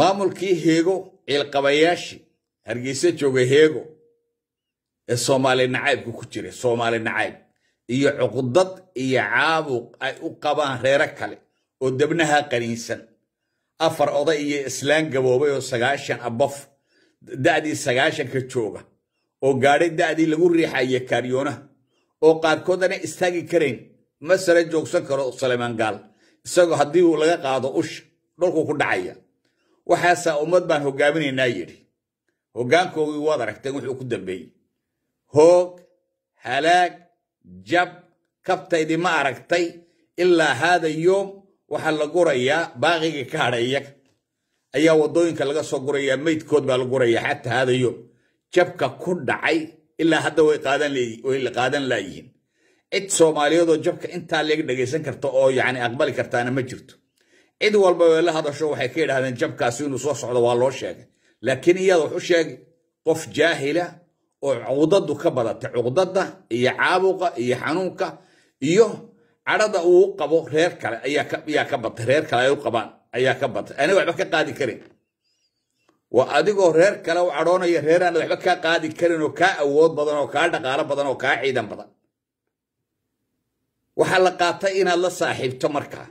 maamulkii heego ciilqabayaashii hargeysa jooga heego ee soomaali nacaybka ku jira soomaali nacayb iyo cuqdad iyo caabuq ay u qabaan reero kale oo debnaha qaniinsan afar oda iyo islaan gaboobay oo sagaashan abaf da'dii sagaashanka jooga oo gaadhay da'dii lagu riixaya kaariyoonaha oo qaarkoodana istaagi karayn masala joogsan karo saleymaan gaal isagoo haddii uu laga qaado usha dhulku ku dhacaya waxaasaa ummad baan hogaaminaynaa yidhi hoggaankoogii waad aragteen wuxuu ku dambeeyey hoog halaag jab kabtaydima aragtay ilaa haada yoom waxaa la gurayaa baaqigii ka hadhay iyaga ayaa waddooyinka laga soo gurayaa maydkood baa la gurayaa xataa haada yoom jabka ku dhacay ilaa hadda way la qaadan laayihiin cid soomaaliyeed oo jabka intaa leeg dhegaysan karta oo yacni aqbali kartaana ma jirto cid walba walbaba la hadasho waxay ka yidhahdeen jabkaasi inuu soo socdo waa loo sheegay laakiin iyada wax sheegay qof jaahila oo cuqdadu ka badatay cuqdada iyo caabuqa iyo xanuunka iyo cadhada uu qabo reer kale ayaa ka batay reer kale ay u qabaan ayaa ka batay ani waxba ka qaadi karin waa adigoo reer kale u cadhoonaya reer aanad waxba kaa qaadi karin oo kaa awood badan oo kaa dhaqaalo badan oo kaa ciidan badan waxaa la qaatay inaad la saaxiibto markaa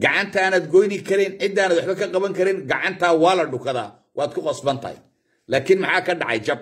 gacantaanaad goyni karin ciddaanad waxba ka qaban karin gacantaa waa la dhukadaa waad ku qosban tahay laakiin maxaa ka dhacay jab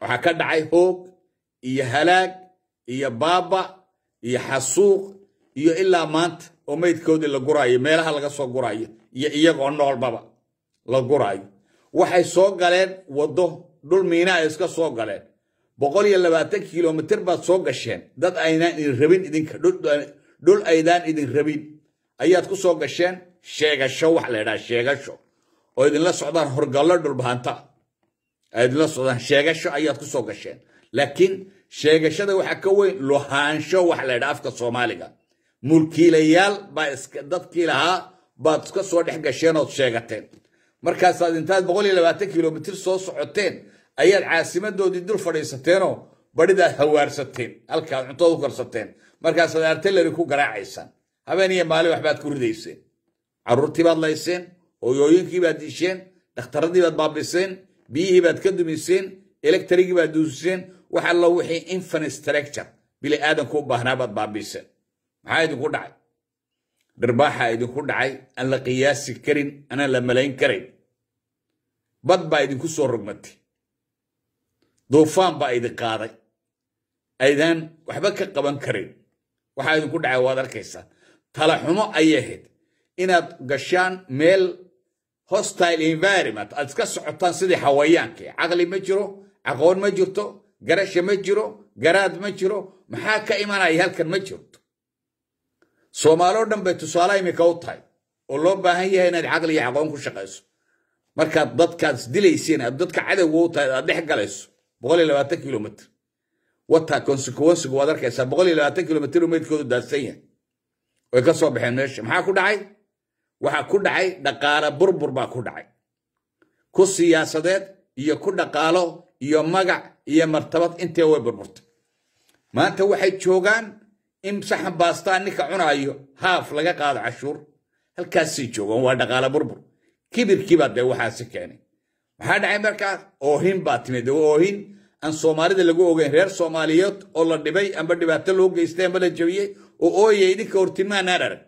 waxaa ka dhacay hoog iyo halaag iyo baaba iyo xasuuq iyo ilaa maanta oo maydkoodii la guraayo meelaha laga soo guraayo iyo iyagoo noolbaba la guraayo waxay soo galeen waddo dhul miina iska soo galeen boqol iyo labaatan kilomitr baad soo gasheen dad aynaan idin rabin idinka dhul aydaan idin rabin ayaad ku soo gasheen sheegasho wax la ydhaha sheegasho oo idinla socdaan horgallo dhulbahanta idinla socdaan sheegasho ayaad ku soo gasheen laakiin sheegashada waxaa ka weyn luhaansho wax la ydhaha afka soomaaliga mulkiilayaal baa dadkii lahaa baad ka soo dhex gasheen ood sheegateen markaasaad intaad boqol iyo labaatan kilomitir soo socoteen ayaad caasimadoodii dul fadhiisateenoo badhidaad hawaarsateen halkaad cuntood u karsateen markaasaad artillari ku garaacaysaan habeen iyo maalin waxbaad ku ridayseen caruurtii baad layseen hoyooyinkii baad disheen dhakhtarradii baad baabiseen biyihii baad ka dumiseen electrigii baad duusiseen wax allo wixii infrastructure bili aadanku u baahnaa baad baabiseen maxaa idinku dhacay dhirbaaxa idinku dhacay aan la qiyaasi karin anaan la malayn karayn bad baa idinku soo rogmatay duufaan baa idin qaaday aydaan waxba ka qaban karin waxaa idinku dhacay waad arkaysaa tala xumo ayay ahayd inaad gashaan meel hostile environment aad iska socotaan sidii xawayaankii caqli ma jiro aqoon ma jirto garasha ma jiro garaad ma jiro maxaa ka imanaya halkan ma jirto soomaaloo dhan bay tusaala imika u tahay oo loo baahan yahay inaad caqli iyo aqoon ku shaqayso markaad dadkaad isdilaysiin aad dadka cadowga u tahay aad dhex galayso boqol iyo labaatan kilomitr wataa consequensigu waad arkaysaa boqol iyo labaatan kilomitr u meydkoodu daadsan yahay way ka soo baxeen meesha maxaa ku dhacay waxaa ku dhacay dhaqaale burbur baa ku dhacay ku siyaasadeed iyo ku dhaqaalo iyo magac iyo martabad intee way burburtay maanta waxay joogaan in saxan baastaa ninka cunaayo haaf laga qaado cashuur halkaasay joogaan waa dhaqaale burbur kibirkii baa dee waxaasi keenay maxaa dhacay markaas oohin baa timid oohin aan soomaalida lagu ogeyn reer soomaaliyeed oo la dhibay amba dhibaato loo geystay amba la jabiyey oo ooyay idinka hortimaanaan arag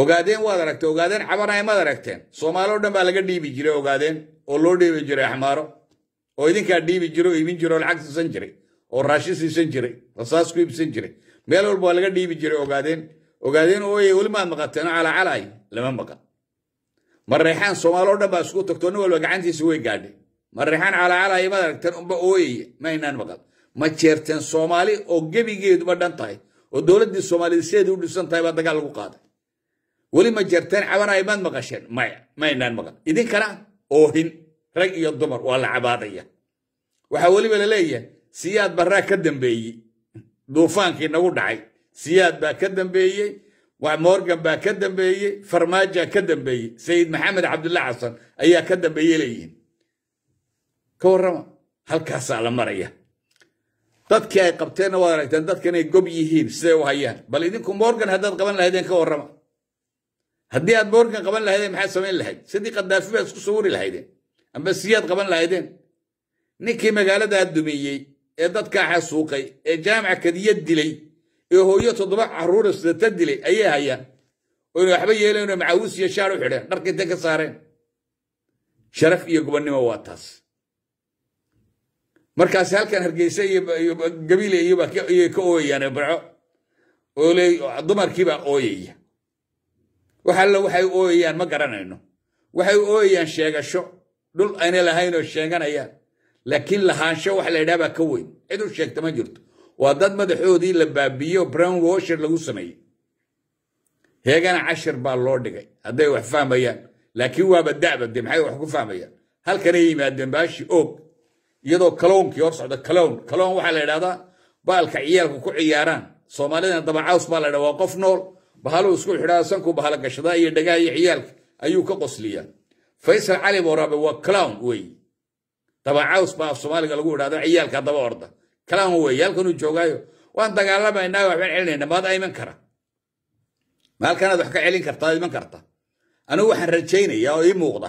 ogaadeen waad aragtee ogaadeen cabanaya maad aragteen soomaaloo dhan baa laga dhiibi jiray ogaadeen oo loo dheebi jiray axmaaro oo idinkaa dhiibi jiro oo iibin jiro oo lacag siisan jiray oo raashin siisan jiray oo saas ku iibsan jiray meel walba waa laga dhiibi jiray ogaadeen ogaadeen ooyay weli maad maqateen oo lama maqan ma reexaan dhan baa isku tagto nin walba gacantiisa way gaadhay ma reexaan calacalaay aragteen unba ooyaya ma maqan ma jeerteen soomaali oo gebigeeduba dhan tahay oo dowladdii soomaalida sideeda u dhisan tahay baa dagaal lagu qaaday weli ma jeerteen cabanaaya maad maqasheen maya maynaan maqal idinkana oohin rag iyo dumar waa la cabaadaya waxaa weliba la leeyahay siyaad baraa ka dambeeyey duufaankii nagu dhacay siyaad baa ka dambeeyey morgan baa ka dambeeyey farmaaja ka dambeeyey sayid maxamed cabdullah xasan ayaa ka dambeeyey leeyihiin ka warrama halkaasaa la maraya dadkii ay qabteenna waad aragteen dadka gob yihiin siday u hayaan bal idinku morgan haddaad qaban lahaydeen ka warrama haddii aad morgan qaban lahaydeen maxaad samayn lahayd sidii qadaafi baad isku sawiri lahaydeen amba siyaad qaban lahaydeen ninkii magaaladaa dumeeyey ee dadkaa xasuuqay ee jaamaca kadiya dilay ee hooyo toddoba carruura sidata dilay ayay hayaan oyna waxba yeeleen oo macaawis iyo shaar u xidheen dharka intay ka saareen sharaf iyo gobonnimo waa taas markaas halkan hargeysa gabiile iyoy ka ooyayaan barco dumarkiibaa ooyaya wax waxay ooyayaan ma garanayno waxay ooyayaan sheegasho dhul ayna lahaynoo sheeganayaan laakiin lahaansho wax la ydhaha ka weyn cid u sheegta ma jirto waa dad madaxoodii la baabiyo brown washer lagu sameeyey heegana cashir baa loo dhigay hadday wax fahmayaan laakiin waaba da'bade maxay wax ku fahmayaan halkanay yimaadeen baashi oog iyadoo kalownkii hor socda kalown kalown waxaa la idhahdaa baalka ciyaalku ku ciyaaraan soomaalidana dabacaws baa la dhaa waa qof nool bahaluu isku xidhaa sanku bahalo gashadaa iyo dhagaha iyo ciyaalka ayuu ka qosliyaa faysal cali boraabe waa clown wey dabacaws baa af soomaaliga lagu idhahda ciyaalka daba orda clown wey halkanuu joogaayo waan dagaalamaynaa waxbaan celinayna maada iman kara maalkanaad wax ka celin kartaa iman karta anigu waxaan rajaynaya oo ii muuqda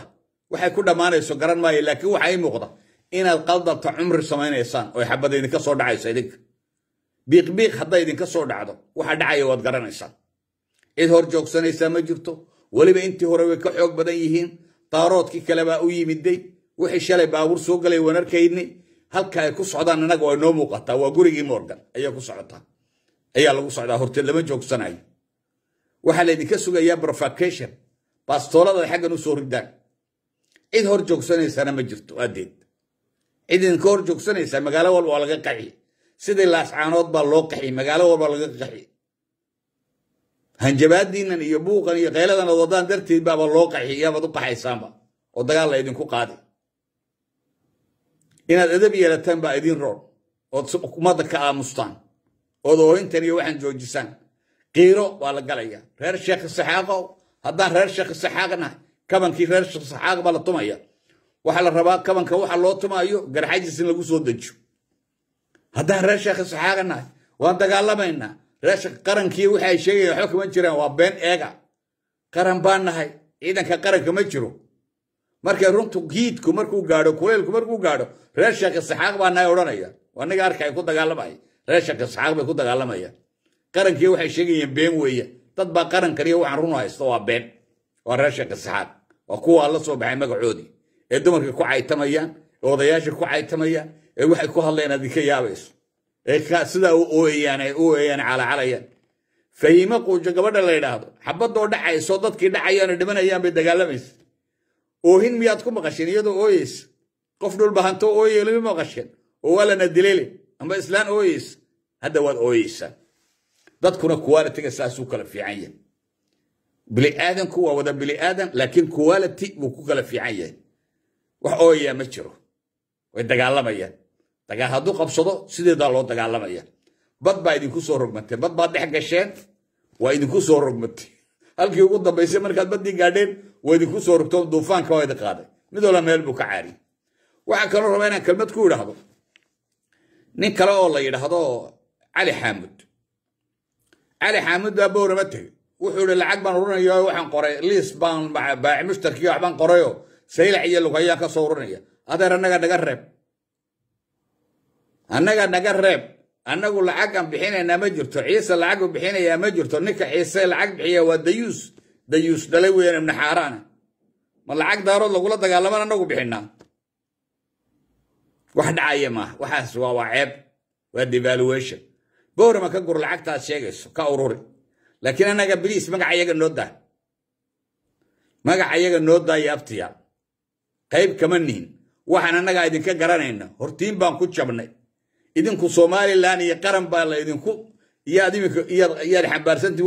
waxay ku dhammaanayso garan maayo laakiin waxaa ii muuqda inaad qaldabta cumri samaynaysaan oo xabad idinka soo dhacaysa idinka biiqbiiq hadday idinka soo dhacdo waxa dhacaya waad garanaysaa cid hor joogsanaysaa ma jirto weliba intii hore way ka xoog badan yihiin daaroodkii kalebaa u yimiday wixii shalay baabuur soo galay waan arkayni halka ay ku socdaan innaga waa noo muuqataa waa gurigii morgan ayaa ku socotaa ayaa lagu socdaa horteed lama joogsanayo waxaa laydinka sugayaa brofacation baastooladaad xaggan u soo ridaan cid hor joogsanaysana ma jirto aadeed cid idinka hor joogsanaysaa magaalo walba waa laga qaxi sidii laascaanood baa loo qaxi magaalo walba laga qaxi hanjabaadiinan iyo buuqan iyo kayladan ad wadaan darteed baaba loo qaxi yaabaad u qaxaysaanba oo dagaal la idinku qaadi inaad edab yeelataan baa idiin roon ood ummadda ka aamustaan ood oohintan iyo waxaan joojisaan qiiro waa la galaya reer sheekh saxaaqo haddaan reer sheekh saxaaq kabankii reer sheekh saxaaq baa la tumaya waxaa la rabaa kabanka waxa loo tumaayo garxadiis in lagu soo dejiyo haddaan reesheekha saxaaganahay waan dagaalamaynaa reesha qarankiiy waxa ay sheegayaan waxba kama jiraan waa been eega qaran baan nahay ciidanka qaranka ma jiro markay runtu giidku markuu gaadho kuleylku markuu gaadho reesheekha saxaaq baa nahay odhanaya waa niga arkay ku dagaalamaya reesheekha saxaaq bay ku dagaalamayaan qarankiiy waxay sheegayeen been weeye dad baa qarankan waxaan runu haysto waa been waa reesheekha saxaaq waa kuwaa la soo baxay magacoodii ee dumarka ku caytamayaan ee odayaasha ku caytamayaan ee waxay ku hadlayaan adinka yaabayso ee sidaa u ooyayaan ay u ooyayaan calaacalayaan fahima quujo gabadha la yidhaahdo xabadoo dhacayso dadkii dhacayaano dhimanayaan bay dagaalamaysa oohin miyaad ku maqasheen iyadoo ooyeysa qof dhulba hantoo ooyaya lama maqasheen oo waa lana ama islaan ooyeysa hadda waad ooyeysaa dadkuna qualitiga saasuu kala fiican yahay bili aadanku waa wada bili aadan laakiin quality buu ku kala fiican yahay وحوية مجرو ويدقال لما يان تقال هادو قبصدو سيدي دالو دقال لما يان بد با إذن كو سورو متى بد با دحق الشين وا إذن كو سورو متى هل كيو قد بيسي مركات بد دي قادين وا إذن كو سورو كتوم دوفان كوا إذن قادة ندولا ميل بو كعاري وحا كانو ربينا كلمت كو لهدو نين كلاو الله يده هدو علي حامد علي حامد دا بور متى وحول العقبان رونا يوحان قرأي ليس بان باع مشترك يوحان قرأيو shaylac iyo lug ka soo uranaya adeer annaga naga reeb annaga naga reeb annagu aan bixinaynaa ma jirto ciise lacagu bixinaya ma jirto ninka ciise lacag bixiya waa dayuus dayuus dhalay weeyaan ibna xaaraana ma lacag daarood lagula dagaalaman annagu bixinaa wax dhacaya maaha waxaas waa waa ceeb waa devaluation boorama ka gur lacagtaad sheegayso ka ururi laakiin annaga biliis magaca iyaga noo daa magaca iyaga noo daaya abtiya qayb kama nihin waxaan annagaa idinka garanayna hortiin baan ku jabnay idinku somalilan iyo qaran baa laydinku idinku iyaad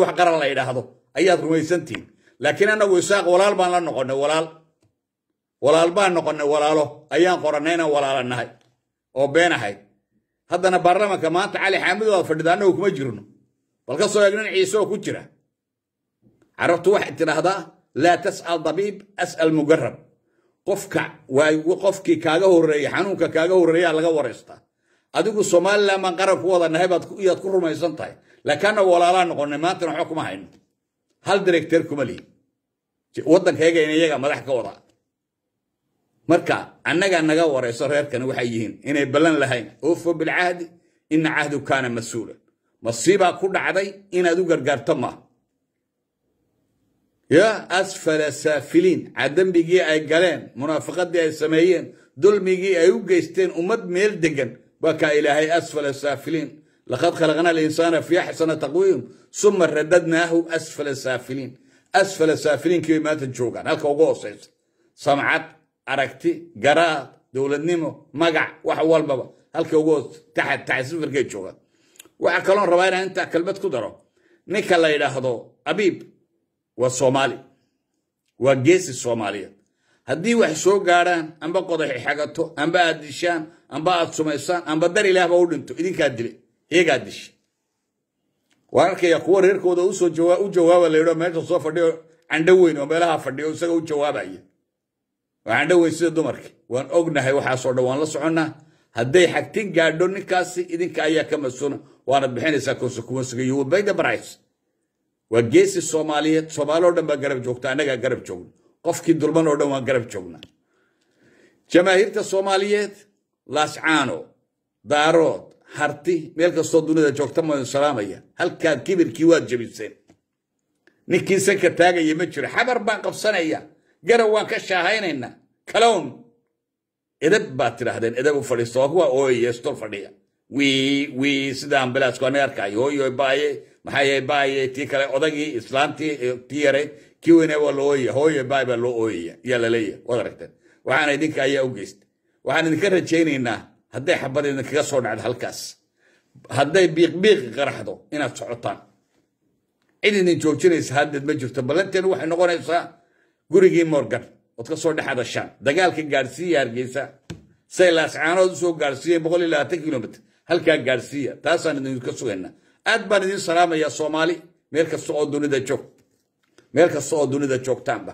wax qaran la idhaahdo ayaad rumaysantihiin laakiin annagu isaaq walaal baan la noqonay walaal walaal baan noqonay walaalo ayaan qorannay inaan walaala nahay oo beenahay haddana baarlamanka maanta cali xaamid waad fadhida annagu kuma jirno bal ka soo eegnan ciise ku jira carabtu waxay tidhaahdaa laa tas'al dabiib as'al mugarab qofka qofkii kaaga horeeye xanuunka kaaga horeeyaa laga waraysta adigu somalilan baan qarab ku wada nahay iyaad ku rumaysan tahay laakianna walaalaa noqonay maantana waxba kuma hayno hal directeer kuma lihin waddankayga in iyaga madax ka wada marka annagaa naga warayso reerkani waxay yihiin inay ballan lahayn oofo bilcahdi ina cahdu kaana mas-uula masiibaa ku dhacday inaad u gargaarto maa ya asfala saafiliin cadambigii ay galeen munaafaqadii ay sameeyeen dulmigii ay u geysteen ummad meel degan waa kaa ilaahay asfala saafiliin laqad khalaqna alinsaana fii axsana taqwiim suma radadnaahu asfala saafiliin asfala saafiliinkii bay maanta joogaan halka ugu hoosaysa samcad aragti garaad dowladnimo magac wax walbaba halka ugu hoostataxsifirkay joogaan waxaa kaloon rabaa inaan intaa kelmad ku daro ninka la yidhaahdo abiib waa soomaali waa geesi soomaaliyeed haddii wax soo gaadhaan amba qodaxi xagato amba aad dishaan amba aad sumaysaan amba dar ilaahba u dhinto idinkaa dile iyagaa disha waan arkayaa kuwa reerkooda u jawaaba laydho meesha soo fadhiyo candho weyn oo meelaha fadhiyo isaga u jawaabaya waa candho weyn sida dumarka waan ognahay waxaasoo dhan waan la soconnaa hadday xagtin gaadho ninkaasi idinka ayaa ka mas-uuna bixinaysaa consequensiga you will make the waa geesi soomaaliyeed soomaali dhan baa garab joogta annagaa garab joogna qofkii dulman oo dhan waan garab joogna jamaahiirta soomaaliyeed laascaano daarood harti meel kastoo dunida joogta maan salaamaya halkaa kibirkii waad jabiseen ninkii sanka taagaya ma jiro xabar baan qabsanaya garab waan ka shaahaynayna kalown edab baad tidhaahdeen edab u fadhiista waa kuwa ooyeyeestol fadhiya wii wii sida ambalaasku anay arkaayo baaye maxaa yeey baye tii kale odagii islaamtii tii yarayd kii weyne waa loo ooyaya hooyo baa loo ooyaya yaa la leeyahay waxaana idinka ayaa u geysta waxaan idinka rajaynaynaa hadday xabad idinkaga soo dhacdo halkaas hadday biiqbiiqi qaraxdo inaad socotaan cid idin joojinaysa haddeed ma jirto ballanteenu waxay noqonaysaa gurigii morgan ood ka soo dhex adashaan dagaalka gaadhsiiya hargeysa say laascaanood usoo gaadhsiiyeen boqol iyo labaatan kilomitr halkaa gaadhsiiya taasaan idinka sugaynaa aad baan idin salaamayaa soomaali meel kasta oo dunida joog meel kasta oo dunida joogtaanba